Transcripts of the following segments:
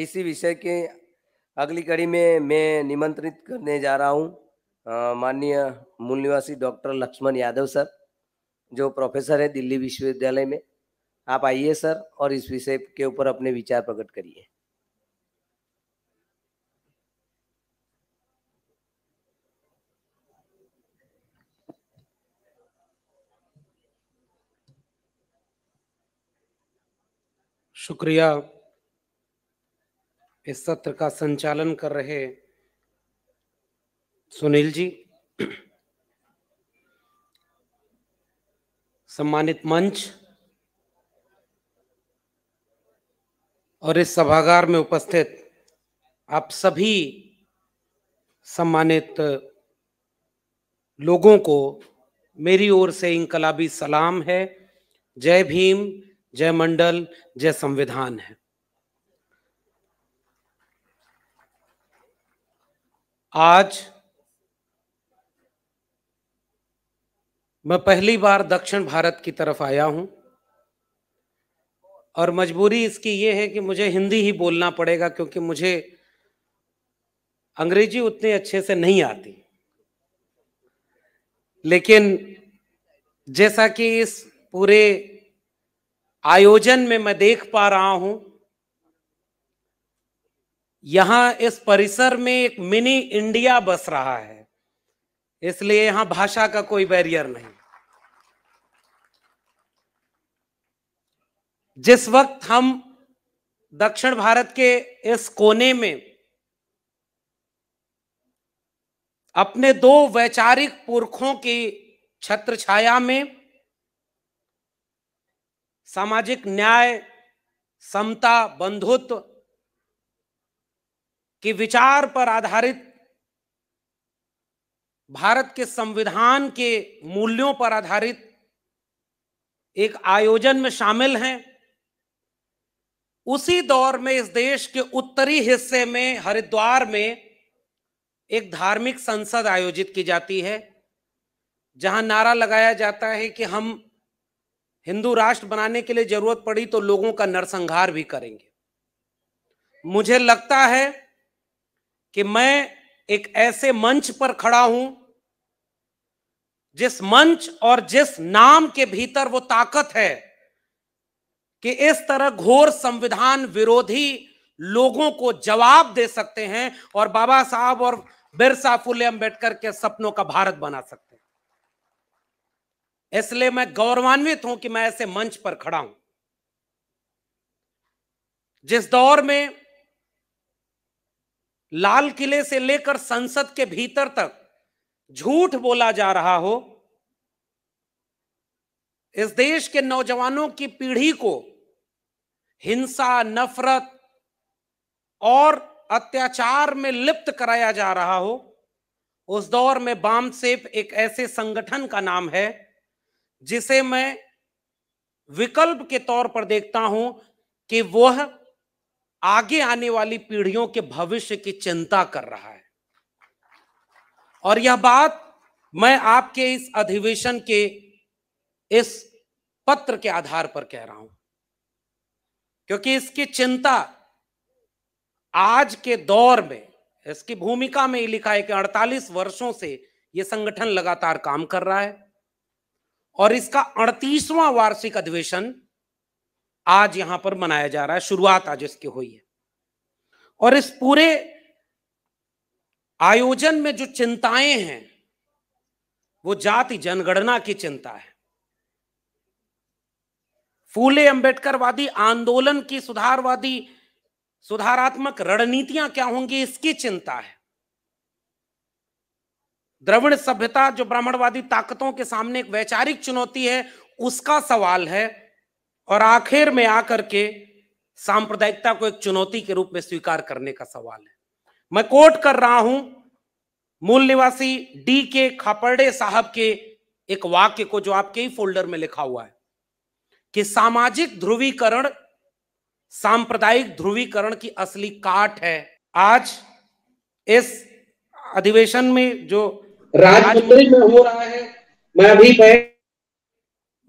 इसी विषय के अगली कड़ी में मैं निमंत्रित करने जा रहा हूँ माननीय मूल निवासी डॉक्टर लक्ष्मण यादव सर जो प्रोफेसर है दिल्ली विश्वविद्यालय में आप आइए सर और इस विषय के ऊपर अपने विचार प्रकट करिए शुक्रिया इस सत्र का संचालन कर रहे सुनील जी सम्मानित मंच और इस सभागार में उपस्थित आप सभी सम्मानित लोगों को मेरी ओर से इनकलाबी सलाम है जय भीम जय मंडल जय संविधान है आज मैं पहली बार दक्षिण भारत की तरफ आया हूं और मजबूरी इसकी ये है कि मुझे हिंदी ही बोलना पड़ेगा क्योंकि मुझे अंग्रेजी उतने अच्छे से नहीं आती लेकिन जैसा कि इस पूरे आयोजन में मैं देख पा रहा हूं यहां इस परिसर में एक मिनी इंडिया बस रहा है इसलिए यहां भाषा का कोई बैरियर नहीं जिस वक्त हम दक्षिण भारत के इस कोने में अपने दो वैचारिक पुरखों की छत्र छाया में सामाजिक न्याय समता बंधुत्व कि विचार पर आधारित भारत के संविधान के मूल्यों पर आधारित एक आयोजन में शामिल हैं उसी दौर में इस देश के उत्तरी हिस्से में हरिद्वार में एक धार्मिक संसद आयोजित की जाती है जहां नारा लगाया जाता है कि हम हिंदू राष्ट्र बनाने के लिए जरूरत पड़ी तो लोगों का नरसंहार भी करेंगे मुझे लगता है कि मैं एक ऐसे मंच पर खड़ा हूं जिस मंच और जिस नाम के भीतर वो ताकत है कि इस तरह घोर संविधान विरोधी लोगों को जवाब दे सकते हैं और बाबा साहब और बिरसा फुले अंबेडकर के सपनों का भारत बना सकते हैं इसलिए मैं गौरवान्वित हूं कि मैं ऐसे मंच पर खड़ा हूं जिस दौर में लाल किले से लेकर संसद के भीतर तक झूठ बोला जा रहा हो इस देश के नौजवानों की पीढ़ी को हिंसा नफरत और अत्याचार में लिप्त कराया जा रहा हो उस दौर में बाम सेफ एक ऐसे संगठन का नाम है जिसे मैं विकल्प के तौर पर देखता हूं कि वह आगे आने वाली पीढ़ियों के भविष्य की चिंता कर रहा है और यह बात मैं आपके इस अधिवेशन के इस पत्र के आधार पर कह रहा हूं क्योंकि इसकी चिंता आज के दौर में इसकी भूमिका में ही लिखा है कि 48 वर्षों से यह संगठन लगातार काम कर रहा है और इसका अड़तीसवां वार्षिक अधिवेशन आज यहां पर मनाया जा रहा है शुरुआत आज इसकी हुई है और इस पूरे आयोजन में जो चिंताएं हैं वो जाति जनगणना की चिंता है फूले अंबेडकरवादी आंदोलन की सुधारवादी सुधारात्मक रणनीतियां क्या होंगी इसकी चिंता है द्रविड़ सभ्यता जो ब्राह्मणवादी ताकतों के सामने एक वैचारिक चुनौती है उसका सवाल है और आखिर में आकर के सांप्रदायिकता को एक चुनौती के रूप में स्वीकार करने का सवाल है मैं कोट कर रहा हूं मूल निवासी डी के खापरडे साहब के एक वाक्य को जो आपके ही फोल्डर में लिखा हुआ है कि सामाजिक ध्रुवीकरण सांप्रदायिक ध्रुवीकरण की असली काट है आज इस अधिवेशन में जो राजमंदिर में हो रहा है मैं अभी पहले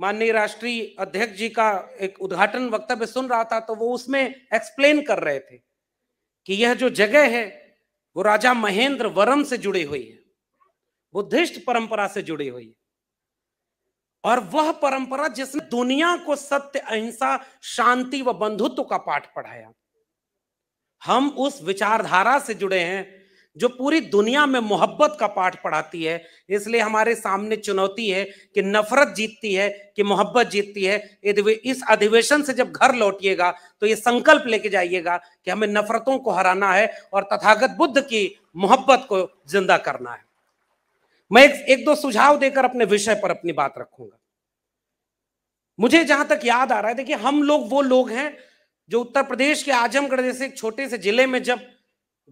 माननीय राष्ट्रीय अध्यक्ष जी का एक उद्घाटन वक्तव्य सुन रहा था तो वो उसमें एक्सप्लेन कर रहे थे कि यह जो जगह है वो राजा महेंद्र वरम से जुड़ी हुई है बुद्धिस्ट परंपरा से जुड़ी हुई है और वह परंपरा जिसने दुनिया को सत्य अहिंसा शांति व बंधुत्व का पाठ पढ़ाया हम उस विचारधारा से जुड़े हैं जो पूरी दुनिया में मोहब्बत का पाठ पढ़ाती है इसलिए हमारे सामने चुनौती है कि नफरत जीतती है कि मोहब्बत जीतती है इस अधिवेशन से जब घर लौटिएगा तो ये संकल्प लेके जाइएगा कि हमें नफरतों को हराना है और तथागत बुद्ध की मोहब्बत को जिंदा करना है मैं एक, एक दो सुझाव देकर अपने विषय पर अपनी बात रखूंगा मुझे जहां तक याद आ रहा है देखिए हम लोग वो लोग हैं जो उत्तर प्रदेश के आजमगढ़ जैसे एक छोटे से जिले में जब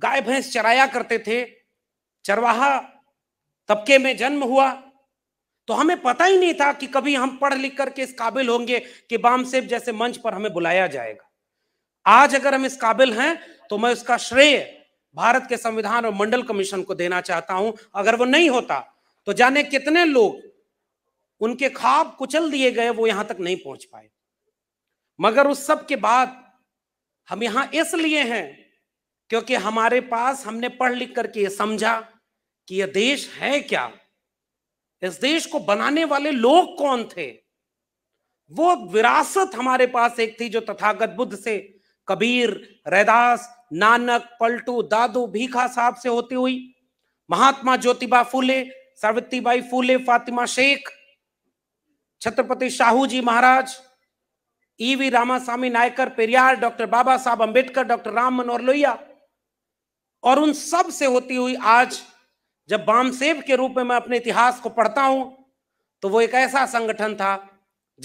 गाय भैंस चराया करते थे चरवाहा तबके में जन्म हुआ तो हमें पता ही नहीं था कि कभी हम पढ़ लिख करके इस काबिल होंगे कि बाम सेब जैसे मंच पर हमें बुलाया जाएगा आज अगर हम इस काबिल हैं तो मैं उसका श्रेय भारत के संविधान और मंडल कमीशन को देना चाहता हूं अगर वो नहीं होता तो जाने कितने लोग उनके खाब कुचल दिए गए वो यहां तक नहीं पहुंच पाए मगर उस सब के बाद हम यहां इसलिए हैं क्योंकि हमारे पास हमने पढ़ लिख करके ये समझा कि यह देश है क्या इस देश को बनाने वाले लोग कौन थे वो विरासत हमारे पास एक थी जो तथागत बुद्ध से कबीर रैदास नानक पलटू दादू भीखा साहब से होती हुई Mahatma Jyotiba Phule Savitribai Phule Fatima Sheikh Chhatrapati Shahu ji Maharaj E V Ramaswamy Naicker Periyar doctor Baba Saheb Ambedkar doctor Ram Manohar Lohia और उन सब से होती हुई आज जब बामसेब के रूप में मैं अपने इतिहास को पढ़ता हूं तो वो एक ऐसा संगठन था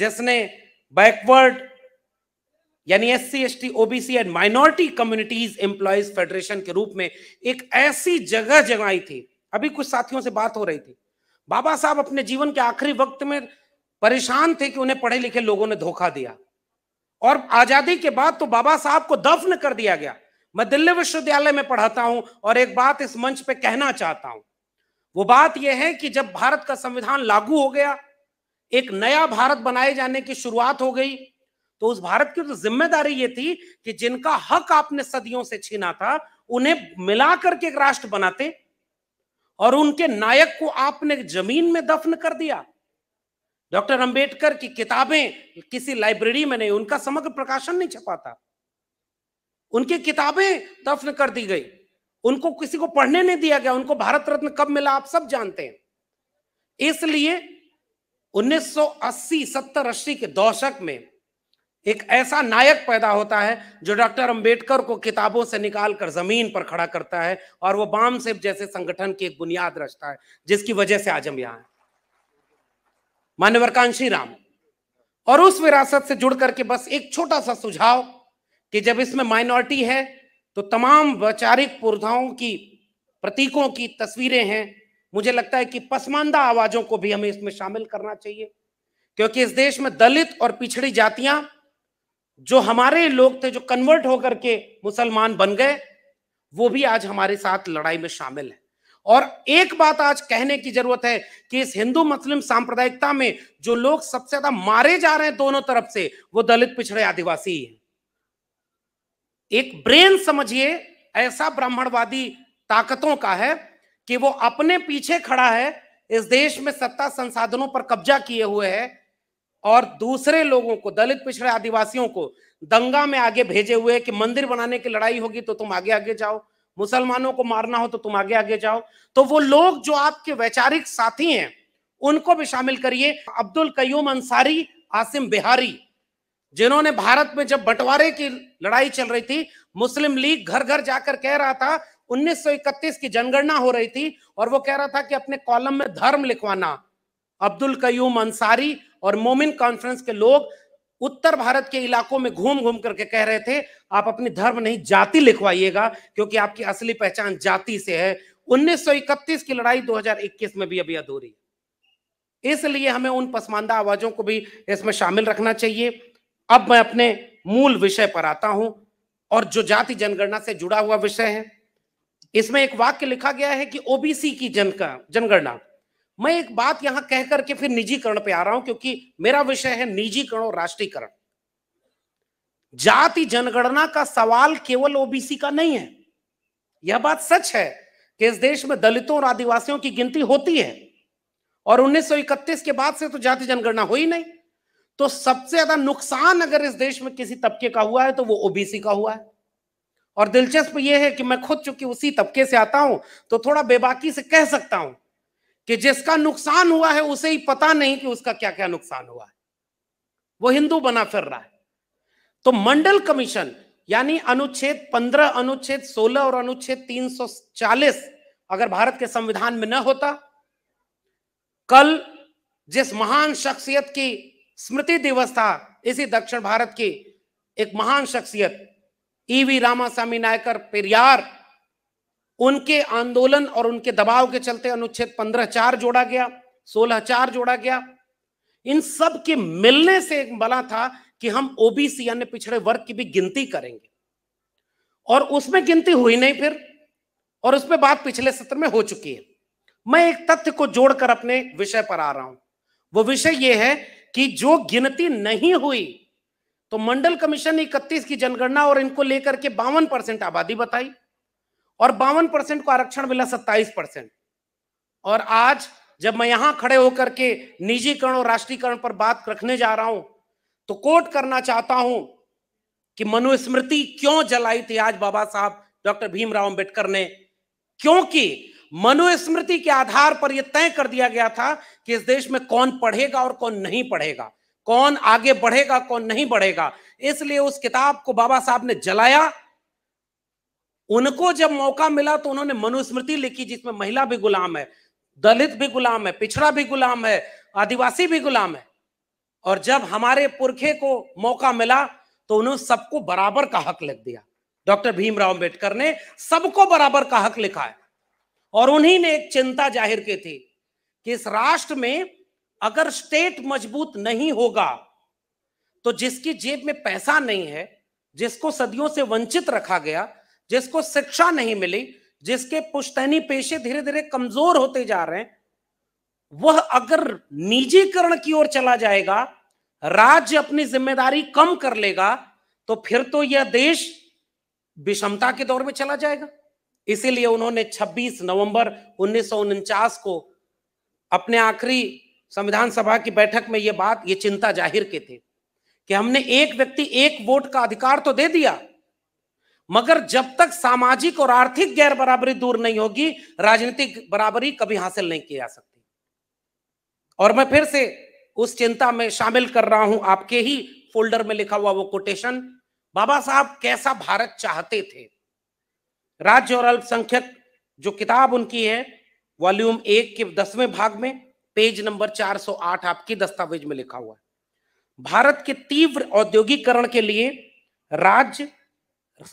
जिसने बैकवर्ड यानी S C S T OBC and minority communities employees federation के रूप में एक ऐसी जगह जगाई थी अभी कुछ साथियों से बात हो रही थी बाबा साहब अपने जीवन के आखिरी वक्त में परेशान थे कि उन्हें पढ़े लिखे लोगों ने धोखा दिया और आजादी के बाद तो बाबा साहब को दफन कर दिया गया मैं दिल्ली विश्वविद्यालय में पढ़ाता हूं और एक बात इस मंच पे कहना चाहता हूं वो बात यह है कि जब भारत का संविधान लागू हो गया एक नया भारत बनाए जाने की शुरुआत हो गई तो उस भारत की तो जिम्मेदारी ये थी कि जिनका हक आपने सदियों से छीना था उन्हें मिला करके एक राष्ट्र बनाते और उनके नायक को आपने जमीन में दफन कर दिया डॉक्टर अंबेडकर की किताबें किसी लाइब्रेरी में नहीं उनका समग्र प्रकाशन नहीं छपा था उनकी किताबें दफन कर दी गई उनको किसी को पढ़ने नहीं दिया गया उनको भारत रत्न कब मिला आप सब जानते हैं इसलिए 1980 सत्तर अस्सी के दशक में एक ऐसा नायक पैदा होता है जो डॉक्टर अंबेडकर को किताबों से निकालकर जमीन पर खड़ा करता है और वो बाम से जैसे संगठन की एक बुनियाद रचता है जिसकी वजह से आज हम यहां हैं मान्यवर कांशी राम और उस विरासत से जुड़ करके बस एक छोटा सा सुझाव कि जब इसमें माइनॉरिटी है तो तमाम वैचारिक पुरधाओं की प्रतीकों की तस्वीरें हैं मुझे लगता है कि पसमानदा आवाजों को भी हमें इसमें शामिल करना चाहिए क्योंकि इस देश में दलित और पिछड़ी जातियां जो हमारे लोग थे जो कन्वर्ट होकर के मुसलमान बन गए वो भी आज हमारे साथ लड़ाई में शामिल है और एक बात आज कहने की जरूरत है कि इस हिंदू मुस्लिम सांप्रदायिकता में जो लोग सबसे ज्यादा मारे जा रहे हैं दोनों तरफ से वो दलित पिछड़े आदिवासी हैं एक ब्रेन समझिए ऐसा ब्राह्मणवादी ताकतों का है कि वो अपने पीछे खड़ा है इस देश में सत्ता संसाधनों पर कब्जा किए हुए है और दूसरे लोगों को दलित पिछड़े आदिवासियों को दंगा में आगे भेजे हुए कि मंदिर बनाने की लड़ाई होगी तो तुम आगे आगे जाओ मुसलमानों को मारना हो तो तुम आगे आगे जाओ तो वो लोग जो आपके वैचारिक साथी हैं उनको भी शामिल करिए अब्दुल कयूम अंसारी आसिम बिहारी जिन्होंने भारत में जब बंटवारे की लड़ाई चल रही थी मुस्लिम लीग घर घर जाकर कह रहा था 1931 की जनगणना हो रही थी और वो कह रहा था कि अपने कॉलम में धर्म लिखवाना अब्दुल कयूम अंसारी और मोमिन कॉन्फ्रेंस के लोग उत्तर भारत के इलाकों में घूम घूम करके कह रहे थे आप अपनी धर्म नहीं जाति लिखवाइएगा क्योंकि आपकी असली पहचान जाति से है 1931 की लड़ाई 2021 में भी अभी अधूरी इसलिए हमें उन पसमानदा आवाजों को भी इसमें शामिल रखना चाहिए अब मैं अपने मूल विषय पर आता हूं और जो जाति जनगणना से जुड़ा हुआ विषय है इसमें एक वाक्य लिखा गया है कि ओबीसी की जन का जनगणना मैं एक बात यहां कह करके फिर निजीकरण पे आ रहा हूं क्योंकि मेरा विषय है निजीकरण और राष्ट्रीयकरण जाति जनगणना का सवाल केवल ओबीसी का नहीं है यह बात सच है कि इस देश में दलितों और आदिवासियों की गिनती होती है और 1931 के बाद से तो जाति जनगणना हुई नहीं तो सबसे ज्यादा नुकसान अगर इस देश में किसी तबके का हुआ है तो वो ओबीसी का हुआ है और दिलचस्प यह है कि मैं खुद चूंकि उसी तबके से आता हूं तो थोड़ा बेबाकी से कह सकता हूं कि जिसका नुकसान हुआ है उसे ही पता नहीं कि उसका क्या क्या नुकसान हुआ है वो हिंदू बना फिर रहा है तो मंडल कमीशन यानी अनुच्छेद 15 अनुच्छेद 16 और अनुच्छेद 340 अगर भारत के संविधान में न होता कल जिस महान शख्सियत की स्मृति दिवस था इसी दक्षिण भारत की एक महान शख्सियत ईवी e रामास्वामी नायकर पेरियार उनके आंदोलन और उनके दबाव के चलते अनुच्छेद पंद्रह चार जोड़ा गया सोलह चार जोड़ा गया इन सब के मिलने से एक बला था कि हम ओबीसी अन्य पिछड़े वर्ग की भी गिनती करेंगे और उसमें गिनती हुई नहीं फिर और उस पर बात पिछले सत्र में हो चुकी है मैं एक तथ्य को जोड़कर अपने विषय पर आ रहा हूं वो विषय यह है कि जो गिनती नहीं हुई तो मंडल कमीशन ने इकतीस की जनगणना और इनको लेकर के बावन परसेंट आबादी बताई और बावन परसेंट को आरक्षण मिला सत्ताईस परसेंट और आज जब मैं यहां खड़े होकर के निजीकरण और राष्ट्रीयकरण पर बात रखने जा रहा हूं तो कोट करना चाहता हूं कि मनुस्मृति क्यों जलाई थी आज बाबा साहब डॉक्टर भीमराव अंबेडकर ने क्योंकि मनुस्मृति के आधार पर यह तय कर दिया गया था कि इस देश में कौन पढ़ेगा और कौन नहीं पढ़ेगा कौन आगे बढ़ेगा कौन नहीं बढ़ेगा इसलिए उस किताब को बाबा साहब ने जलाया उनको जब मौका मिला तो उन्होंने मनुस्मृति लिखी जिसमें महिला भी गुलाम है दलित भी गुलाम है पिछड़ा भी गुलाम है आदिवासी भी गुलाम है और जब हमारे पुरखे को मौका मिला तो उन्होंने सबको बराबर का हक लिख दिया डॉक्टर भीमराव अंबेडकर ने सबको बराबर का हक लिखा है और उन्हीं ने एक चिंता जाहिर की थी कि इस राष्ट्र में अगर स्टेट मजबूत नहीं होगा तो जिसकी जेब में पैसा नहीं है जिसको सदियों से वंचित रखा गया जिसको शिक्षा नहीं मिली जिसके पुश्तैनी पेशे धीरे धीरे कमजोर होते जा रहे हैं वह अगर निजीकरण की ओर चला जाएगा राज्य अपनी जिम्मेदारी कम कर लेगा तो फिर तो यह देश विषमता के दौर में चला जाएगा इसीलिए उन्होंने 26 नवंबर उन्नीस को अपने आखिरी संविधान सभा की बैठक में ये बात ये चिंता जाहिर की थी कि हमने एक व्यक्ति एक वोट का अधिकार तो दे दिया मगर जब तक सामाजिक और आर्थिक गैर बराबरी दूर नहीं होगी राजनीतिक बराबरी कभी हासिल नहीं की जा सकती और मैं फिर से उस चिंता में शामिल कर रहा हूं आपके ही फोल्डर में लिखा हुआ वो कोटेशन बाबा साहब कैसा भारत चाहते थे राज्य और अल्पसंख्यक जो किताब उनकी है वॉल्यूम एक के दसवें भाग में पेज नंबर 408 आपके दस्तावेज में लिखा हुआ है भारत के तीव्र औद्योगिकरण के लिए राज्य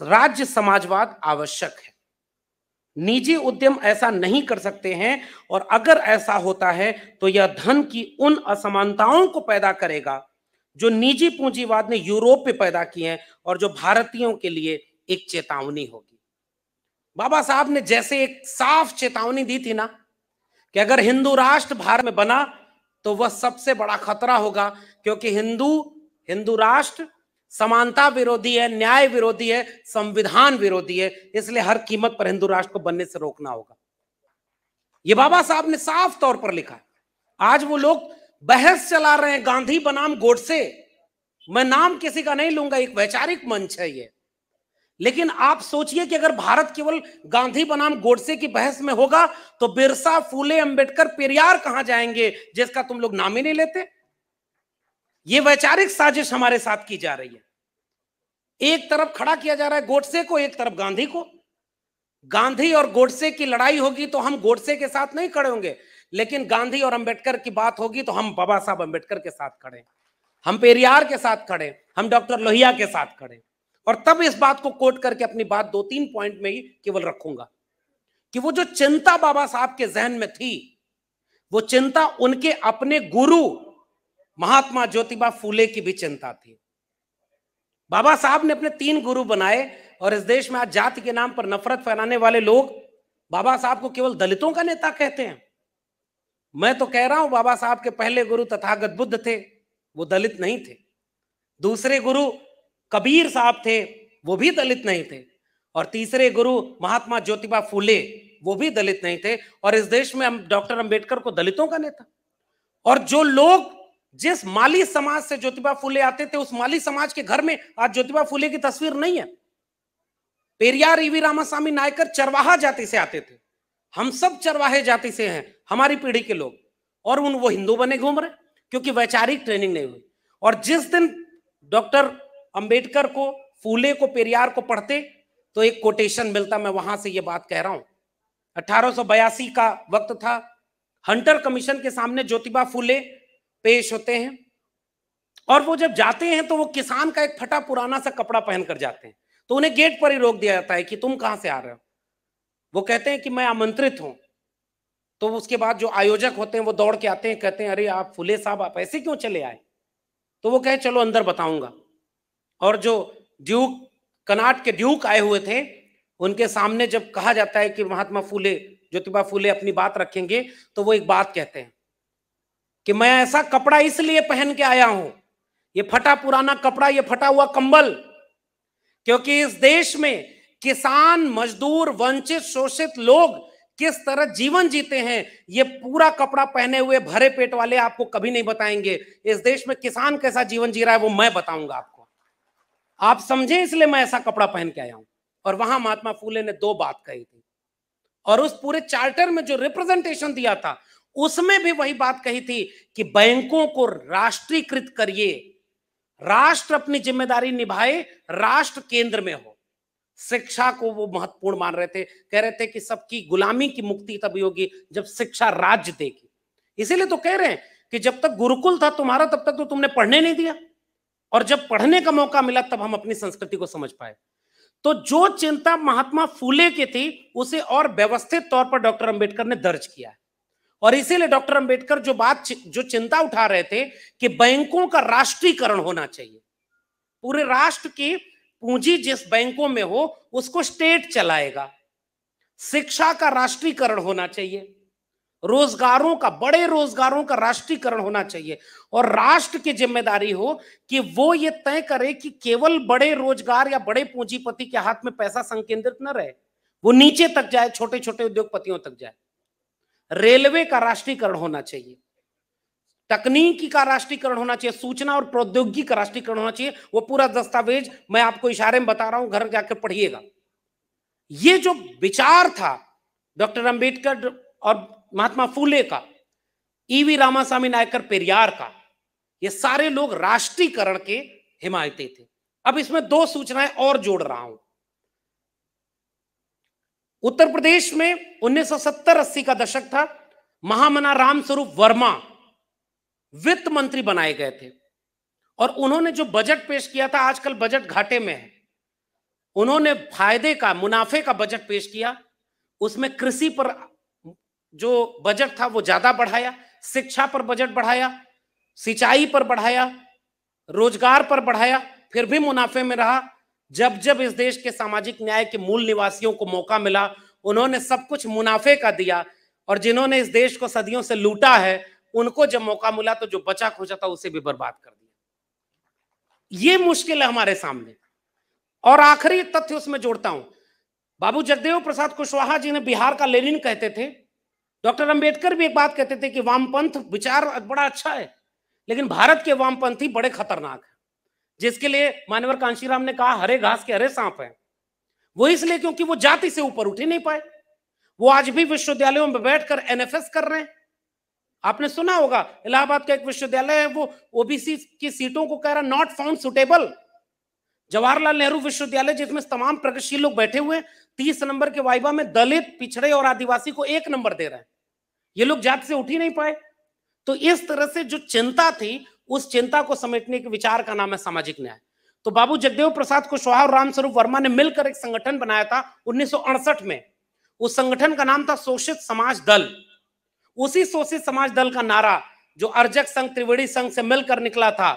राज्य समाजवाद आवश्यक है निजी उद्यम ऐसा नहीं कर सकते हैं और अगर ऐसा होता है तो यह धन की उन असमानताओं को पैदा करेगा जो निजी पूंजीवाद ने यूरोप में पैदा किए हैं और जो भारतीयों के लिए एक चेतावनी होगी बाबा साहब ने जैसे एक साफ चेतावनी दी थी ना कि अगर हिंदू राष्ट्र भारत में बना तो वह सबसे बड़ा खतरा होगा क्योंकि हिंदू हिंदू राष्ट्र समानता विरोधी है न्याय विरोधी है संविधान विरोधी है इसलिए हर कीमत पर हिंदू राष्ट्र को बनने से रोकना होगा ये बाबा साहब ने साफ तौर पर लिखा आज वो लोग बहस चला रहे हैं गांधी बनाम गोडसे मैं नाम किसी का नहीं लूंगा एक वैचारिक मंच है यह लेकिन आप सोचिए कि अगर भारत केवल गांधी बनाम गोडसे की बहस में होगा तो बिरसा फूले अंबेडकर पेरियार कहां जाएंगे जिसका तुम लोग नाम ही नहीं लेते ये वैचारिक साजिश हमारे साथ की जा रही है एक तरफ खड़ा किया जा रहा है गोडसे को एक तरफ गांधी को गांधी और गोडसे की लड़ाई होगी तो हम गोडसे के साथ नहीं खड़े होंगे लेकिन गांधी और अंबेडकर की बात होगी तो हम बाबा साहब अंबेडकर के साथ खड़े हम पेरियार के साथ खड़े हम डॉक्टर लोहिया के साथ खड़े और तब इस बात को कोट करके अपनी बात दो तीन पॉइंट में ही केवल रखूंगा कि वो जो चिंता बाबा साहब के जहन में थी वो चिंता उनके अपने गुरु महात्मा ज्योतिबा फूले की भी चिंता थी बाबा साहब ने अपने तीन गुरु बनाए और इस देश में आज जाति के नाम पर नफरत फैलाने वाले लोग बाबा साहब को केवल दलितों का नेता कहते हैं मैं तो कह रहा हूं बाबा साहब के पहले गुरु तथागत बुद्ध थे वो दलित नहीं थे दूसरे गुरु कबीर साहब थे वो भी दलित नहीं थे और तीसरे गुरु महात्मा ज्योतिबा फूले वो भी दलित नहीं थे और इस देश में हम डॉक्टर अंबेडकर को दलितों का नेता और जो लोग जिस माली समाज से ज्योतिबा फूले आते थे उस माली समाज के घर में आज ज्योतिबा फूले की तस्वीर नहीं है पेरियार ईवी रामास्वामी नायकर चरवाहा जाति से आते थे हम सब चरवाहे जाति से हैं हमारी पीढ़ी के लोग और उन वो हिंदू बने घूम रहे क्योंकि वैचारिक ट्रेनिंग नहीं हुई और जिस दिन डॉक्टर अंबेडकर को फूले को पेरियार को पढ़ते तो एक कोटेशन मिलता मैं वहां से ये बात कह रहा हूं अठारह का वक्त था हंटर कमीशन के सामने ज्योतिबा फूले पेश होते हैं और वो जब जाते हैं तो वो किसान का एक फटा पुराना सा कपड़ा पहन कर जाते हैं तो उन्हें गेट पर ही रोक दिया जाता है कि तुम कहां से आ रहे हो वो कहते हैं कि मैं आमंत्रित हूं तो उसके बाद जो आयोजक होते हैं वो दौड़ के आते हैं कहते हैं अरे आप फुले साहब आप ऐसे क्यों चले आए तो वो कहे चलो अंदर बताऊंगा और जो ड्यूक कनाट के ड्यूक आए हुए थे उनके सामने जब कहा जाता है कि महात्मा फूले ज्योतिबा फूले अपनी बात रखेंगे तो वो एक बात कहते हैं कि मैं ऐसा कपड़ा इसलिए पहन के आया हूं ये फटा पुराना कपड़ा ये फटा हुआ कंबल क्योंकि इस देश में किसान मजदूर वंचित शोषित लोग किस तरह जीवन जीते हैं ये पूरा कपड़ा पहने हुए भरे पेट वाले आपको कभी नहीं बताएंगे इस देश में किसान कैसा जीवन जी रहा है वो मैं बताऊंगा आपको आप समझे इसलिए मैं ऐसा कपड़ा पहन के आया हूं और वहां महात्मा फूले ने दो बात कही थी और उस पूरे चार्टर में जो रिप्रेजेंटेशन दिया था उसमें भी वही बात कही थी कि बैंकों को राष्ट्रीयकृत करिए राष्ट्र अपनी जिम्मेदारी निभाए राष्ट्र केंद्र में हो शिक्षा को वो महत्वपूर्ण मान रहे थे कह रहे थे कि सबकी गुलामी की मुक्ति तभी होगी जब शिक्षा राज्य देगी इसीलिए तो कह रहे हैं कि जब तक गुरुकुल था तुम्हारा तब तक तो तुमने पढ़ने नहीं दिया और जब पढ़ने का मौका मिला तब हम अपनी संस्कृति को समझ पाए तो जो चिंता महात्मा फूले की थी उसे और व्यवस्थित तौर पर डॉक्टर अंबेडकर ने दर्ज किया है और इसीलिए डॉक्टर अंबेडकर जो बात जो चिंता उठा रहे थे कि बैंकों का राष्ट्रीयकरण होना चाहिए पूरे राष्ट्र की पूंजी जिस बैंकों में हो उसको स्टेट चलाएगा शिक्षा का राष्ट्रीयकरण होना चाहिए रोजगारों का बड़े रोजगारों का राष्ट्रीयकरण होना चाहिए और राष्ट्र की जिम्मेदारी हो कि वो ये तय करे कि केवल बड़े रोजगार या बड़े पूंजीपति के हाथ में पैसा संकेंद्रित न रहे वो नीचे तक जाए छोटे छोटे उद्योगपतियों तक जाए रेलवे का राष्ट्रीयकरण होना चाहिए तकनीकी का राष्ट्रीयकरण होना चाहिए सूचना और प्रौद्योगिकी का राष्ट्रीयकरण होना चाहिए वो पूरा दस्तावेज मैं आपको इशारे में बता रहा हूं घर जाकर पढ़िएगा ये जो विचार था डॉक्टर अंबेडकर और महात्मा फूले का ईवी e रामास्वामी नायकर पेरियार का ये सारे लोग राष्ट्रीयकरण के हिमायती थे अब इसमें दो सूचनाएं और जोड़ रहा हूं उत्तर प्रदेश में 1970-80 का दशक था महामना रामस्वरूप वर्मा वित्त मंत्री बनाए गए थे और उन्होंने जो बजट पेश किया था आजकल बजट घाटे में है उन्होंने फायदे का मुनाफे का बजट पेश किया उसमें कृषि पर जो बजट था वो ज्यादा बढ़ाया शिक्षा पर बजट बढ़ाया सिंचाई पर बढ़ाया रोजगार पर बढ़ाया फिर भी मुनाफे में रहा जब जब इस देश के सामाजिक न्याय के मूल निवासियों को मौका मिला उन्होंने सब कुछ मुनाफे का दिया और जिन्होंने इस देश को सदियों से लूटा है उनको जब मौका मिला तो जो बचा खोजा था उसे भी बर्बाद कर दिया ये मुश्किल है हमारे सामने और आखिरी तथ्य उसमें जोड़ता हूं बाबू जगदेव प्रसाद कुशवाहा जी ने बिहार का लेनिन कहते थे डॉक्टर अंबेडकर भी एक बात कहते थे कि वामपंथ विचार बड़ा अच्छा है लेकिन भारत के वामपंथी बड़े खतरनाक है जिसके लिए मानवर कांशीराम ने कहा हरे घास के हरे सांप है वो इसलिए क्योंकि वो जाति से ऊपर उठ ही नहीं पाए वो आज भी विश्वविद्यालयों में बैठकर एनएफएस कर रहे हैं आपने सुना होगा इलाहाबाद का एक विश्वविद्यालय है वो ओबीसी की सीटों को कह रहा not found suitable Jawaharlal Nehru विश्वविद्यालय जिसमें तमाम प्रगतिशील लोग बैठे हुए हैं तीस नंबर के वाइबा में दलित पिछड़े और आदिवासी को एक नंबर दे रहे हैं ये लोग जात से उठ ही नहीं पाए तो इस तरह से जो चिंता थी उस चिंता को समेटने के विचार का नाम है सामाजिक न्याय तो बाबू जगदेव प्रसाद कुशवाहा और रामस्वरूप वर्मा ने मिलकर एक संगठन बनाया था उन्नीस में उस संगठन का नाम था शोषित समाज दल उसी शोषित समाज दल का नारा जो अर्जक संघ त्रिवेणी संघ से मिलकर निकला था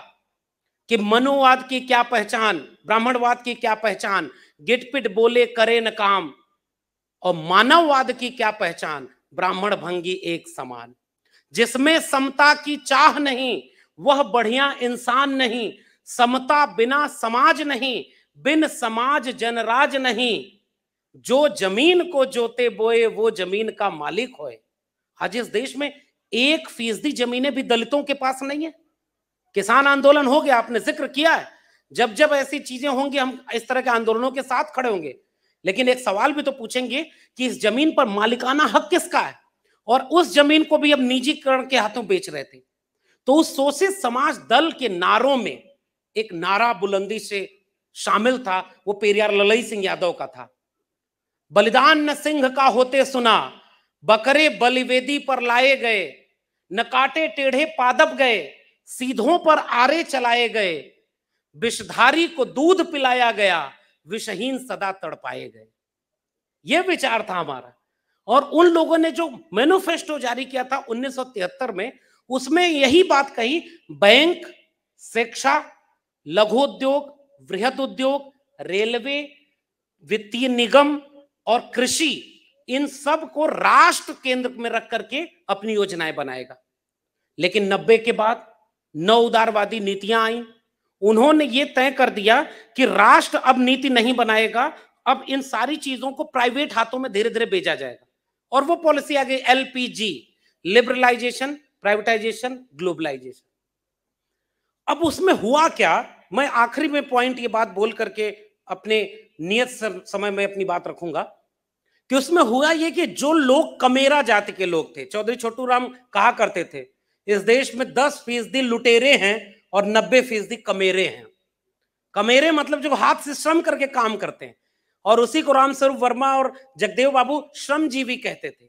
कि मनोवाद की क्या पहचान ब्राह्मणवाद की क्या पहचान गिटपिट बोले करे न काम और मानववाद की क्या पहचान ब्राह्मण भंगी एक समान जिसमें समता की चाह नहीं वह बढ़िया इंसान नहीं समता बिना समाज नहीं बिन समाज जनराज नहीं जो जमीन को जोते बोए वो जमीन का मालिक होए आज इस देश में एक फीसदी जमीनें भी दलितों के पास नहीं है किसान आंदोलन हो गया आपने जिक्र किया है जब जब ऐसी चीजें होंगी हम इस तरह के आंदोलनों के साथ खड़े होंगे लेकिन एक सवाल भी तो पूछेंगे कि इस जमीन पर मालिकाना हक किसका है और उस जमीन को भी अब निजीकरण के हाथों बेच रहे थे तो उस शोषित समाज दल के नारों में एक नारा बुलंदी से शामिल था वो पेरियार ललई सिंह यादव का था बलिदान न सिंह का होते सुना बकरे बलिवेदी पर लाए गए न काटे टेढ़े पादप गए सीधों पर आरे चलाए गए विषधारी को दूध पिलाया गया विषहीन सदा तड़पाए गए यह विचार था हमारा और उन लोगों ने जो मैनुफेस्टो जारी किया था 1973 में उसमें यही बात कही बैंक शिक्षा लघु उद्योग वृहत उद्योग रेलवे वित्तीय निगम और कृषि इन सब को राष्ट्र केंद्र में रख करके अपनी योजनाएं बनाएगा लेकिन नब्बे के बाद नौ उदारवादी नीतियां आई उन्होंने ये तय कर दिया कि राष्ट्र अब नीति नहीं बनाएगा अब इन सारी चीजों को प्राइवेट हाथों में धीरे धीरे भेजा जाएगा और वो पॉलिसी आ गई एलपीजी लिबरलाइजेशन प्राइवेटाइजेशन ग्लोबलाइजेशन अब उसमें हुआ क्या मैं आखिरी में पॉइंट ये बात बोल करके अपने नियत समय में अपनी बात रखूंगा कि उसमें हुआ ये कि जो लोग कमेरा जाति के लोग थे चौधरी छोटू राम कहा करते थे इस देश में दस फीसदी लुटेरे हैं और नब्बे फीसदी कमेरे हैं कमेरे मतलब जो हाथ से श्रम करके काम करते हैं और उसी को रामस्वरूप वर्मा और जगदेव बाबू श्रमजीवी कहते थे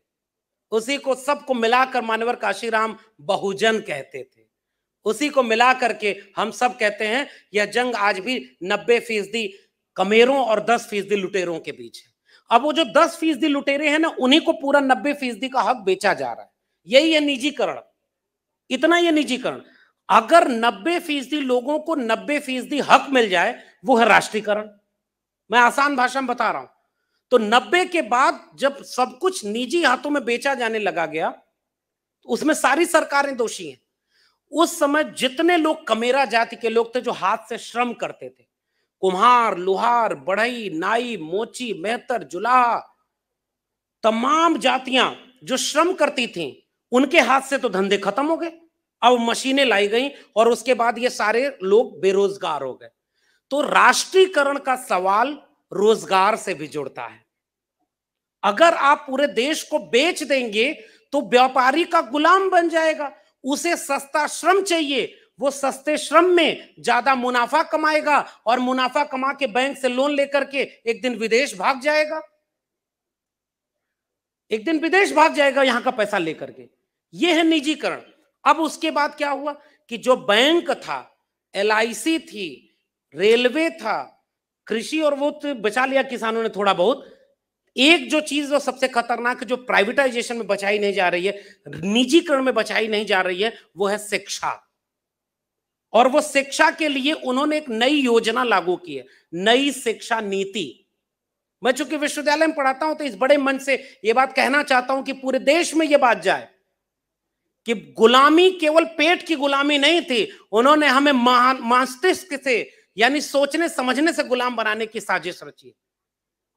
उसी को सबको मिलाकर मानवर काशीराम बहुजन कहते थे उसी को मिला करके हम सब कहते हैं यह जंग आज भी नब्बे फीसदी कमेरों और दस फीसदी लुटेरों के बीच है अब वो जो दस फीसदी लुटेरे हैं ना उन्हीं को पूरा नब्बे फीसदी का हक बेचा जा रहा है यही है निजीकरण इतना यह निजीकरण अगर नब्बे फीसदी लोगों को नब्बे फीसदी हक मिल जाए वो है राष्ट्रीयकरण मैं आसान भाषा में बता रहा हूं तो नब्बे के बाद जब सब कुछ निजी हाथों में बेचा जाने लगा गया तो उसमें सारी सरकारें दोषी हैं उस समय जितने लोग कमेरा जाति के लोग थे जो हाथ से श्रम करते थे कुम्हार लुहार बढ़ई नाई मोची मेहतर जुलाहा तमाम जातियां जो श्रम करती थीं उनके हाथ से तो धंधे खत्म हो गए अब मशीनें लाई गई और उसके बाद ये सारे लोग बेरोजगार हो गए तो राष्ट्रीयकरण का सवाल रोजगार से भी जुड़ता है अगर आप पूरे देश को बेच देंगे तो व्यापारी का गुलाम बन जाएगा उसे सस्ता श्रम चाहिए वो सस्ते श्रम में ज्यादा मुनाफा कमाएगा और मुनाफा कमा के बैंक से लोन लेकर के एक दिन विदेश भाग जाएगा एक दिन विदेश भाग जाएगा यहां का पैसा लेकर के ये है निजीकरण अब उसके बाद क्या हुआ कि जो बैंक था एल थी रेलवे था कृषि और वो तो बचा लिया किसानों ने थोड़ा बहुत एक जो चीज जो सबसे खतरनाक जो प्राइवेटाइजेशन में बचाई नहीं जा रही है निजीकरण में बचाई नहीं जा रही है वो है शिक्षा और वो शिक्षा के लिए उन्होंने एक नई योजना लागू की है नई शिक्षा नीति मैं चूंकि विश्वविद्यालय में पढ़ाता हूं तो इस बड़े मन से ये बात कहना चाहता हूं कि पूरे देश में ये बात जाए कि गुलामी केवल पेट की गुलामी नहीं थी उन्होंने हमें मस्तिष्क से यानी सोचने समझने से गुलाम बनाने की साजिश रची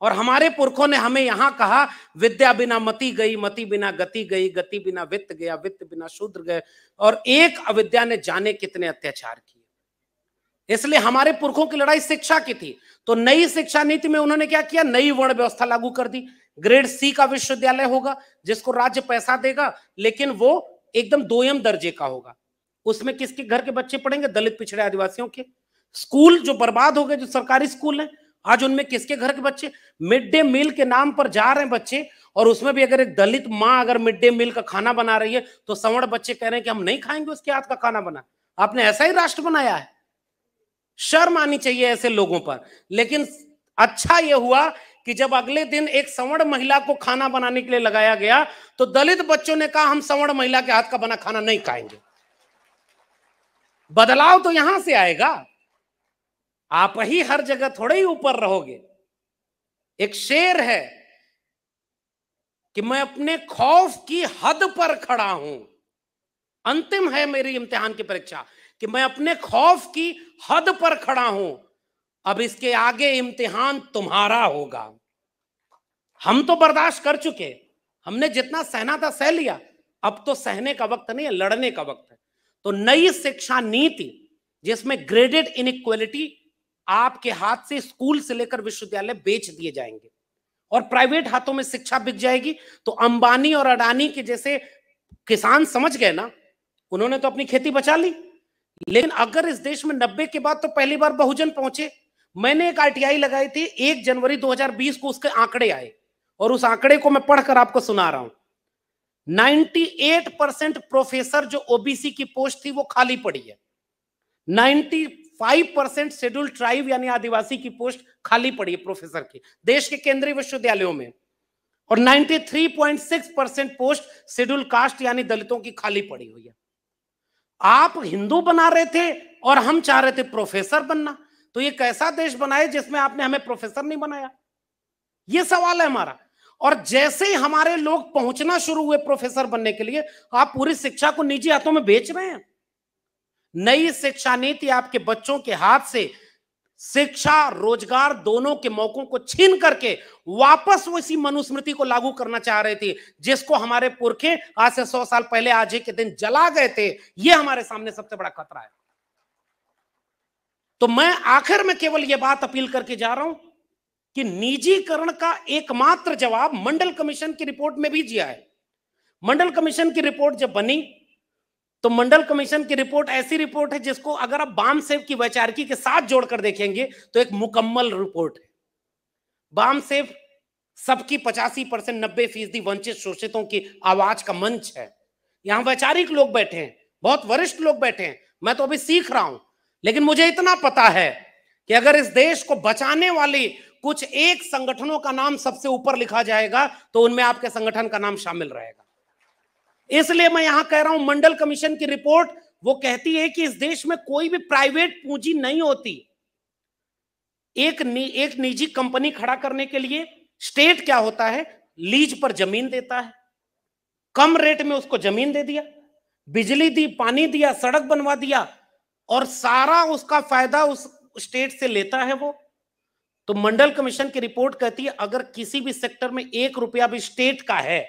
और हमारे पुरखों ने हमें यहां कहा विद्या बिना मति गई मति बिना गति गई गति बिना वित्त गया वित्त बिना शूद्र गए और एक अविद्या ने जाने कितने अत्याचार किए इसलिए हमारे पुरखों की लड़ाई शिक्षा की थी तो नई शिक्षा नीति में उन्होंने क्या किया नई वर्ण व्यवस्था लागू कर दी ग्रेड सी का विश्वविद्यालय होगा जिसको राज्य पैसा देगा लेकिन वो एकदम दोयम दर्जे का होगा उसमें किसके घर के बच्चे पढ़ेंगे दलित पिछड़े आदिवासियों के स्कूल जो बर्बाद हो गए जो सरकारी स्कूल है आज उनमें किसके घर के बच्चे मिड डे मील के नाम पर जा रहे हैं बच्चे और उसमें भी अगर एक दलित माँ अगर मिड डे मील का खाना बना रही है तो सवर्ण बच्चे कह रहे हैं कि हम नहीं खाएंगे उसके हाथ का खाना बना आपने ऐसा ही राष्ट्र बनाया है शर्म आनी चाहिए ऐसे लोगों पर लेकिन अच्छा यह हुआ कि जब अगले दिन एक सवर्ण महिला को खाना बनाने के लिए लगाया गया तो दलित बच्चों ने कहा हम सवर्ण महिला के हाथ का बना खाना नहीं खाएंगे बदलाव तो यहां से आएगा आप ही हर जगह थोड़े ही ऊपर रहोगे एक शेर है कि मैं अपने खौफ की हद पर खड़ा हूं अंतिम है मेरी इम्तिहान की परीक्षा कि मैं अपने खौफ की हद पर खड़ा हूं अब इसके आगे इम्तिहान तुम्हारा होगा हम तो बर्दाश्त कर चुके हमने जितना सहना था सह लिया अब तो सहने का वक्त नहीं है लड़ने का वक्त है तो नई शिक्षा नीति जिसमें ग्रेडेड इनक्वलिटी आपके हाथ से स्कूल से लेकर विश्वविद्यालय बेच दिए जाएंगे और प्राइवेट हाथों में शिक्षा बिक जाएगी तो अंबानी और अडानी के जैसे किसान समझ गए ना उन्होंने तो अपनी खेती बचा ली लेकिन अगर इस देश में नब्बे के बाद तो पहली बार बहुजन पहुंचे मैंने एक आरटीआई लगाई थी एक जनवरी 2020 को उसके आंकड़े आए और उस आंकड़े को मैं पढ़कर आपको सुना रहा हूं 98 परसेंट प्रोफेसर जो ओबीसी की पोस्ट थी वो खाली पड़ी है 95 परसेंट शेड्यूल ट्राइब यानी आदिवासी की पोस्ट खाली पड़ी है प्रोफेसर की देश के केंद्रीय विश्वविद्यालयों में और 93.6 परसेंट पोस्ट शेड्यूल कास्ट यानी दलितों की खाली पड़ी हुई है आप हिंदू बना रहे थे और हम चाह रहे थे प्रोफेसर बनना तो ये कैसा देश बनाए जिसमें आपने हमें प्रोफेसर नहीं बनाया ये सवाल है हमारा और जैसे ही हमारे लोग पहुंचना शुरू हुए प्रोफेसर बनने के लिए आप पूरी शिक्षा को निजी हाथों में बेच रहे हैं नई शिक्षा नीति आपके बच्चों के हाथ से शिक्षा रोजगार दोनों के मौकों को छीन करके वापस वो इसी मनुस्मृति को लागू करना चाह रहे थे जिसको हमारे पुरखे आज से सौ साल पहले आज ही के दिन जला गए थे ये हमारे सामने सबसे बड़ा खतरा है तो मैं आखिर में केवल यह बात अपील करके जा रहा हूं कि निजीकरण का एकमात्र जवाब मंडल कमीशन की रिपोर्ट में भी दिया है मंडल कमीशन की रिपोर्ट जब बनी तो मंडल कमीशन की रिपोर्ट ऐसी रिपोर्ट है जिसको अगर आप बाम सेव की वैचारिकी के साथ जोड़कर देखेंगे तो एक मुकम्मल रिपोर्ट है बाम सेव सबकी पचासी परसेंट नब्बे फीसदी वंचित शोषितों की आवाज का मंच है यहां वैचारिक लोग बैठे हैं बहुत वरिष्ठ लोग बैठे हैं मैं तो अभी सीख रहा हूं लेकिन मुझे इतना पता है कि अगर इस देश को बचाने वाली कुछ एक संगठनों का नाम सबसे ऊपर लिखा जाएगा तो उनमें आपके संगठन का नाम शामिल रहेगा इसलिए मैं यहां कह रहा हूं मंडल कमीशन की रिपोर्ट वो कहती है कि इस देश में कोई भी प्राइवेट पूंजी नहीं होती एक नी, एक निजी कंपनी खड़ा करने के लिए स्टेट क्या होता है लीज पर जमीन देता है कम रेट में उसको जमीन दे दिया बिजली दी पानी दिया सड़क बनवा दिया और सारा उसका फायदा उस स्टेट से लेता है वो तो मंडल कमीशन की रिपोर्ट कहती है अगर किसी भी सेक्टर में एक रुपया भी स्टेट का है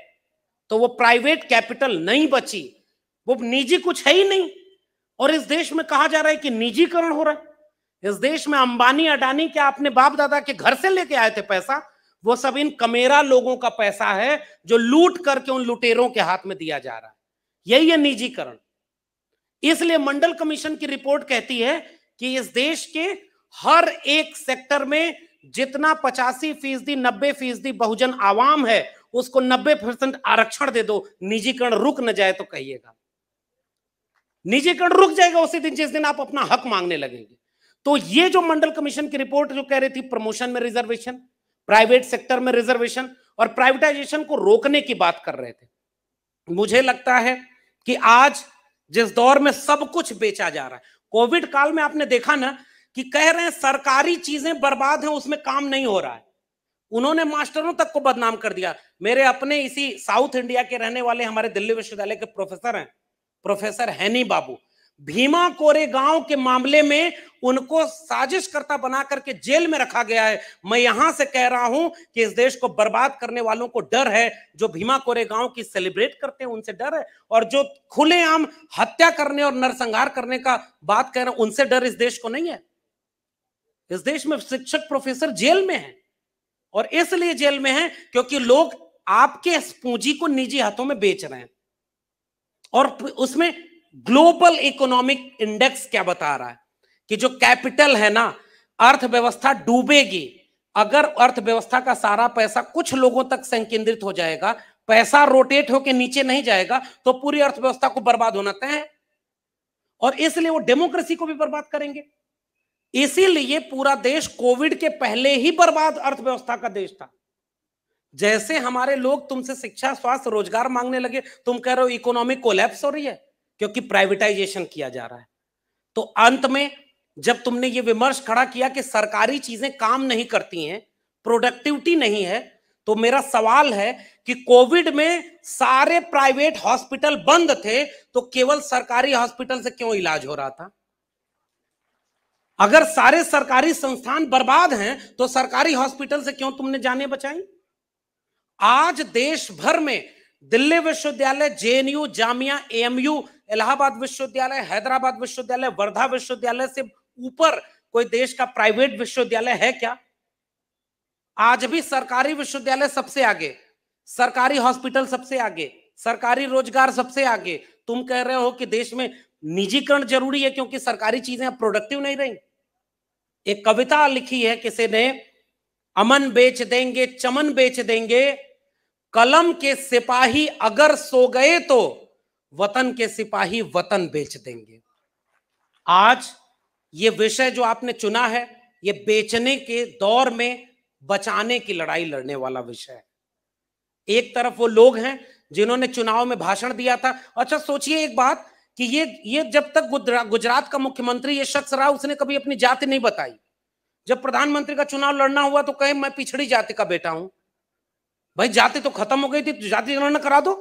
तो वो प्राइवेट कैपिटल नहीं बची वो निजी कुछ है ही नहीं और इस देश में कहा जा रहा है कि निजीकरण हो रहा है इस देश में अंबानी अडानी क्या अपने बाप दादा के घर से लेके आए थे पैसा वो सब इन कमेरा लोगों का पैसा है जो लूट करके उन लुटेरों के हाथ में दिया जा रहा है यही है निजीकरण इसलिए मंडल कमीशन की रिपोर्ट कहती है कि इस देश के हर एक सेक्टर में जितना पचासी फीसदी नब्बे फीसदी बहुजन आवाम है उसको नब्बे परसेंट आरक्षण दे दो निजीकरण रुक न जाए तो कहिएगा निजीकरण रुक जाएगा उसी दिन जिस दिन आप अपना हक मांगने लगेंगे तो ये जो मंडल कमीशन की रिपोर्ट जो कह रही थी प्रमोशन में रिजर्वेशन प्राइवेट सेक्टर में रिजर्वेशन और प्राइवेटाइजेशन को रोकने की बात कर रहे थे मुझे लगता है कि आज जिस दौर में सब कुछ बेचा जा रहा है कोविड काल में आपने देखा ना कि कह रहे हैं सरकारी चीजें बर्बाद हैं उसमें काम नहीं हो रहा है उन्होंने मास्टरों तक को बदनाम कर दिया मेरे अपने इसी साउथ इंडिया के रहने वाले हमारे दिल्ली विश्वविद्यालय के प्रोफेसर हैं प्रोफेसर हैनी बाबू भीमा कोरेगांव के मामले में उनको साजिशकर्ता बना करके जेल में रखा गया है मैं यहां से कह रहा हूं कि इस देश को बर्बाद करने वालों को डर है जो भीमा कोरेगांव की सेलिब्रेट करते हैं उनसे डर है और जो खुलेआम हत्या करने और नरसंहार करने का बात कह रहे हैं उनसे डर इस देश को नहीं है इस देश में शिक्षक प्रोफेसर जेल में है और इसलिए जेल में है क्योंकि लोग आपके पूंजी को निजी हाथों में बेच रहे हैं और उसमें ग्लोबल इकोनॉमिक इंडेक्स क्या बता रहा है कि जो कैपिटल है ना अर्थव्यवस्था डूबेगी अगर अर्थव्यवस्था का सारा पैसा कुछ लोगों तक संकेंद्रित हो जाएगा पैसा रोटेट होकर नीचे नहीं जाएगा तो पूरी अर्थव्यवस्था को बर्बाद होना तय है और इसलिए वो डेमोक्रेसी को भी बर्बाद करेंगे इसीलिए पूरा देश कोविड के पहले ही बर्बाद अर्थव्यवस्था का देश था जैसे हमारे लोग तुमसे शिक्षा स्वास्थ्य रोजगार मांगने लगे तुम कह रहे हो इकोनॉमिक कोलैप्स हो रही है क्योंकि प्राइवेटाइजेशन किया जा रहा है तो अंत में जब तुमने ये विमर्श खड़ा किया कि सरकारी चीजें काम नहीं करती हैं प्रोडक्टिविटी नहीं है तो मेरा सवाल है कि कोविड में सारे प्राइवेट हॉस्पिटल बंद थे तो केवल सरकारी हॉस्पिटल से क्यों इलाज हो रहा था अगर सारे सरकारी संस्थान बर्बाद हैं तो सरकारी हॉस्पिटल से क्यों तुमने जाने बचाई आज देश भर में दिल्ली विश्वविद्यालय जेएनयू जामिया एएमयू इलाहाबाद विश्वविद्यालय हैदराबाद विश्वविद्यालय वर्धा विश्वविद्यालय से ऊपर कोई देश का प्राइवेट विश्वविद्यालय है क्या आज भी सरकारी विश्वविद्यालय सबसे आगे सरकारी हॉस्पिटल सबसे आगे सरकारी रोजगार सबसे आगे तुम कह रहे हो कि देश में निजीकरण जरूरी है क्योंकि सरकारी चीजें प्रोडक्टिव नहीं रही एक कविता लिखी है किसी ने अमन बेच देंगे चमन बेच देंगे कलम के सिपाही अगर सो गए तो वतन के सिपाही वतन बेच देंगे आज ये विषय जो आपने चुना है ये बेचने के दौर में बचाने की लड़ाई लड़ने वाला विषय है एक तरफ वो लोग हैं जिन्होंने चुनाव में भाषण दिया था अच्छा सोचिए एक बात कि ये ये जब तक गुजरा, गुजरात का मुख्यमंत्री ये शख्स रहा उसने कभी अपनी जाति नहीं बताई जब प्रधानमंत्री का चुनाव लड़ना हुआ तो कहे मैं पिछड़ी जाति का बेटा हूं भाई जाति तो खत्म हो गई थी तो जाति जनगणना करा दो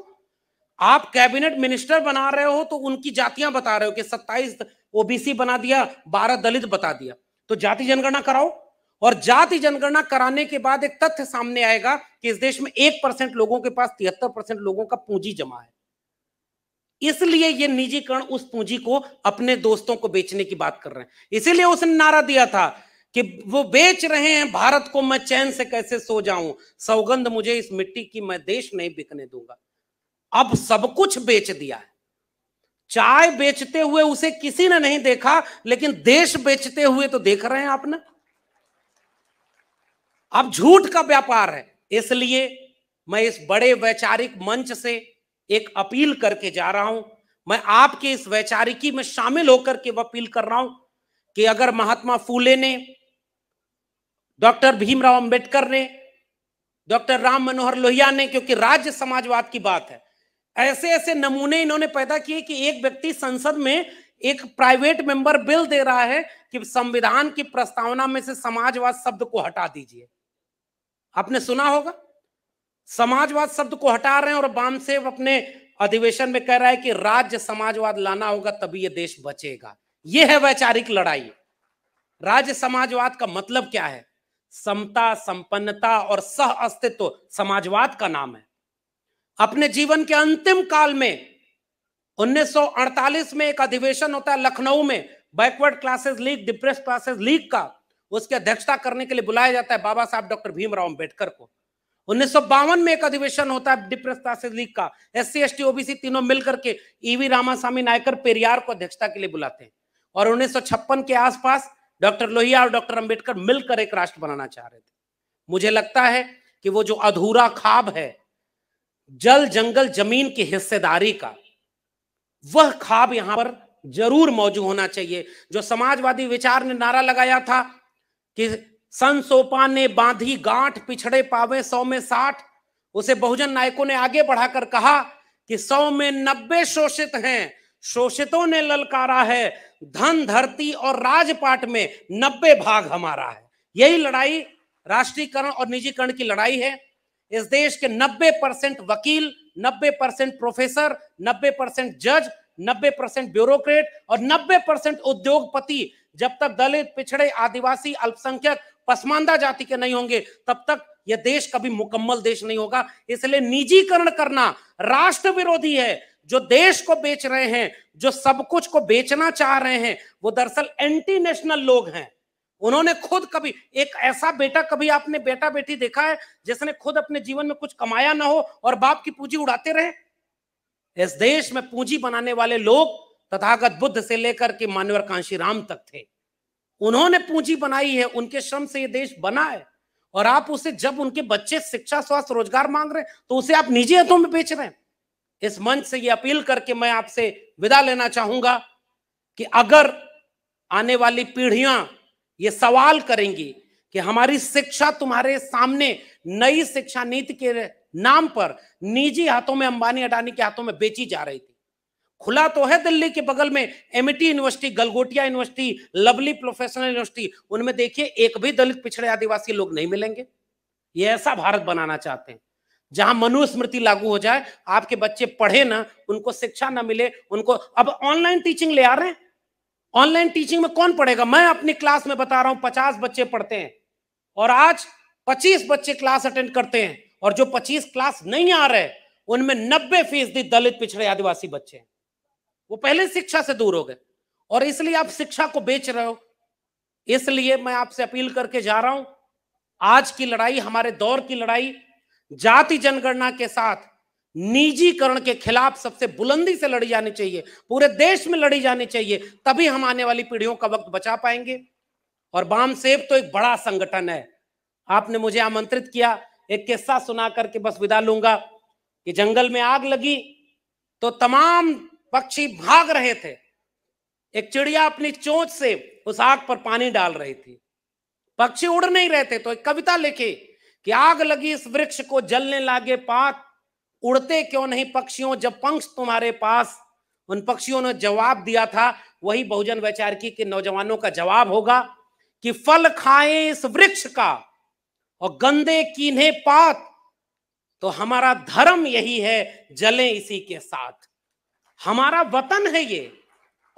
आप कैबिनेट मिनिस्टर बना रहे हो तो उनकी जातियां बता रहे हो कि सत्ताईस ओबीसी बना दिया बारह दलित बता दिया तो जाति जनगणना कराओ और जाति जनगणना कराने के बाद एक तथ्य सामने आएगा कि इस देश में एक परसेंट लोगों के पास तिहत्तर परसेंट लोगों का पूंजी जमा है इसलिए ये निजीकरण उस पूंजी को अपने दोस्तों को बेचने की बात कर रहे हैं इसीलिए उसने नारा दिया था कि वो बेच रहे हैं भारत को मैं चैन से कैसे सो जाऊं सौगंध मुझे इस मिट्टी की मैं देश नहीं बिकने दूंगा अब सब कुछ बेच दिया है चाय बेचते हुए उसे किसी ने नहीं देखा लेकिन देश बेचते हुए तो देख रहे हैं आप ना अब झूठ का व्यापार है इसलिए मैं इस बड़े वैचारिक मंच से एक अपील करके जा रहा हूं मैं आपके इस वैचारिकी में शामिल होकर के अपील कर रहा हूं कि अगर महात्मा फूले ने डॉक्टर भीमराव अंबेडकर ने डॉक्टर राम मनोहर लोहिया ने क्योंकि राज्य समाजवाद की बात है ऐसे ऐसे नमूने इन्होंने पैदा किए कि एक व्यक्ति संसद में एक प्राइवेट मेंबर बिल दे रहा है कि संविधान की प्रस्तावना में से समाजवाद शब्द को हटा दीजिए आपने सुना होगा समाजवाद शब्द को हटा रहे हैं और बाम से अपने अधिवेशन में कह रहा है कि राज्य समाजवाद लाना होगा तभी ये देश बचेगा ये है वैचारिक लड़ाई राज्य समाजवाद का मतलब क्या है समता संपन्नता और सह अस्तित्व समाजवाद का नाम है अपने जीवन के अंतिम काल में 1948 में एक अधिवेशन होता है लखनऊ में backward classes league depressed classes league का उसकी अध्यक्षता करने के लिए बुलाया जाता है बाबा साहब डॉक्टर भीमराव अंबेडकर को उन्नीस में एक अधिवेशन होता है डिप्रेस क्लासेस लीग का S C S T OBC तीनों मिलकर के ईवी e रामास्वामी नायकर पेरियार को अध्यक्षता के लिए बुलाते हैं और उन्नीस के आसपास डॉक्टर लोहिया और डॉक्टर अंबेडकर मिलकर एक राष्ट्र बनाना चाह रहे थे मुझे लगता है कि वो जो अधूरा खाब है जल जंगल जमीन की हिस्सेदारी का वह खाब यहां पर जरूर मौजूद होना चाहिए जो समाजवादी विचार ने नारा लगाया था कि सन सोपा ने बांधी गांठ पिछड़े पावे सौ में साठ उसे बहुजन नायकों ने आगे बढ़ाकर कहा कि सौ में नब्बे शोषित हैं शोषितों ने ललकारा है धन धरती और राजपाट में नब्बे भाग हमारा है यही लड़ाई राष्ट्रीयकरण और निजीकरण की लड़ाई है इस देश के 90 परसेंट वकील 90 परसेंट प्रोफेसर 90 परसेंट जज 90 परसेंट ब्यूरोक्रेट और 90 परसेंट उद्योगपति जब तक दलित पिछड़े आदिवासी अल्पसंख्यक पसमानदा जाति के नहीं होंगे तब तक यह देश कभी मुकम्मल देश नहीं होगा इसलिए निजीकरण करना राष्ट्र विरोधी है जो देश को बेच रहे हैं जो सब कुछ को बेचना चाह रहे हैं वो दरअसल एंटी नेशनल लोग हैं उन्होंने खुद कभी एक ऐसा बेटा कभी आपने बेटा बेटी देखा है जिसने खुद अपने जीवन में कुछ कमाया ना हो और बाप की पूंजी उड़ाते रहे इस देश में पूंजी बनाने वाले लोग तथागत बुद्ध से लेकर के मानवर कांशी राम तक थे उन्होंने पूंजी बनाई है उनके श्रम से ये देश बना है और आप उसे जब उनके बच्चे शिक्षा स्वास्थ्य रोजगार मांग रहे हैं तो उसे आप निजी हाथों में बेच रहे हैं इस मंच से ये अपील करके मैं आपसे विदा लेना चाहूंगा कि अगर आने वाली पीढ़ियां ये सवाल करेंगी कि हमारी शिक्षा तुम्हारे सामने नई शिक्षा नीति के नाम पर निजी हाथों में अंबानी अडानी के हाथों में बेची जा रही थी खुला तो है दिल्ली के बगल में Amity university Galgotias university Lovely professional university उनमें देखिए एक भी दलित पिछड़े आदिवासी लोग नहीं मिलेंगे ये ऐसा भारत बनाना चाहते हैं जहां मनुस्मृति लागू हो जाए आपके बच्चे पढ़े ना उनको शिक्षा ना मिले उनको अब ऑनलाइन टीचिंग ले आ रहे हैं ऑनलाइन टीचिंग में कौन पढ़ेगा मैं अपनी क्लास में बता रहा हूं पचास बच्चे पढ़ते हैं और आज पच्चीस बच्चे क्लास अटेंड करते हैं और जो पच्चीस क्लास नहीं आ रहे उनमें नब्बे फीसदी दलित पिछड़े आदिवासी बच्चे हैं वो पहले शिक्षा से दूर हो गए और इसलिए आप शिक्षा को बेच रहे हो इसलिए मैं आपसे अपील करके जा रहा हूं आज की लड़ाई हमारे दौर की लड़ाई जाति जनगणना के साथ निजीकरण के खिलाफ सबसे बुलंदी से लड़ी जानी चाहिए पूरे देश में लड़ी जानी चाहिए तभी हम आने वाली पीढ़ियों का वक्त बचा पाएंगे और बाम सेब तो एक बड़ा संगठन है आपने मुझे आमंत्रित किया एक किस्सा सुना करके बस विदा लूंगा कि जंगल में आग लगी तो तमाम पक्षी भाग रहे थे एक चिड़िया अपनी चोंच से उस आग पर पानी डाल रही थी पक्षी उड़ नहीं रहे थे तो एक कविता लिखी कि आग लगी इस वृक्ष को जलने लागे पाक उड़ते क्यों नहीं पक्षियों जब पंख तुम्हारे पास उन पक्षियों ने जवाब दिया था वही बहुजन वैचारिकी के नौजवानों का जवाब होगा कि फल खाए इस वृक्ष का और गंदे कीन्हे पात तो हमारा धर्म यही है जले इसी के साथ हमारा वतन है ये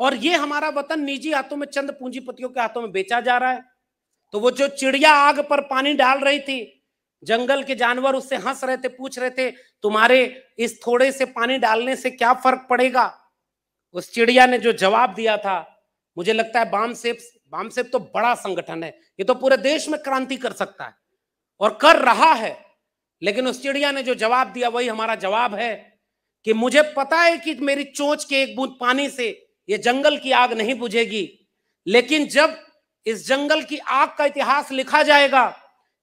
और ये हमारा वतन निजी हाथों में चंद पूंजीपतियों के हाथों में बेचा जा रहा है तो वो जो चिड़िया आग पर पानी डाल रही थी जंगल के जानवर उससे हंस रहे थे पूछ रहे थे तुम्हारे इस थोड़े से पानी डालने से क्या फर्क पड़ेगा उस चिड़िया ने जो जवाब दिया था मुझे लगता है बाम सेप बाम सेप तो बड़ा संगठन है ये तो पूरे देश में क्रांति कर सकता है और कर रहा है लेकिन उस चिड़िया ने जो जवाब दिया वही हमारा जवाब है कि मुझे पता है कि मेरी चोच के एक बूंद पानी से ये जंगल की आग नहीं बुझेगी लेकिन जब इस जंगल की आग का इतिहास लिखा जाएगा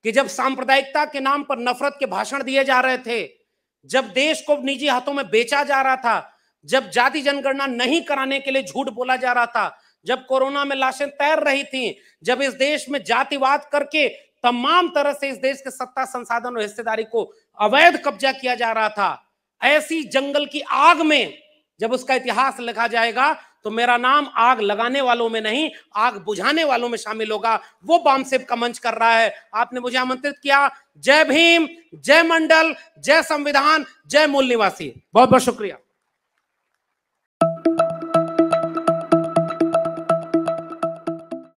कि जब सांप्रदायिकता के नाम पर नफरत के भाषण दिए जा रहे थे जब देश को निजी हाथों में बेचा जा रहा था जब जाति जनगणना नहीं कराने के लिए झूठ बोला जा रहा था जब कोरोना में लाशें तैर रही थीं, जब इस देश में जातिवाद करके तमाम तरह से इस देश के सत्ता संसाधन और हिस्सेदारी को अवैध कब्जा किया जा रहा था ऐसी जंगल की आग में जब उसका इतिहास लिखा जाएगा तो मेरा नाम आग लगाने वालों में नहीं आग बुझाने वालों में शामिल होगा वो बाम सेब का मंच कर रहा है आपने मुझे आमंत्रित किया जय भीम जय मंडल जय संविधान जय मूल निवासी बहुत बहुत शुक्रिया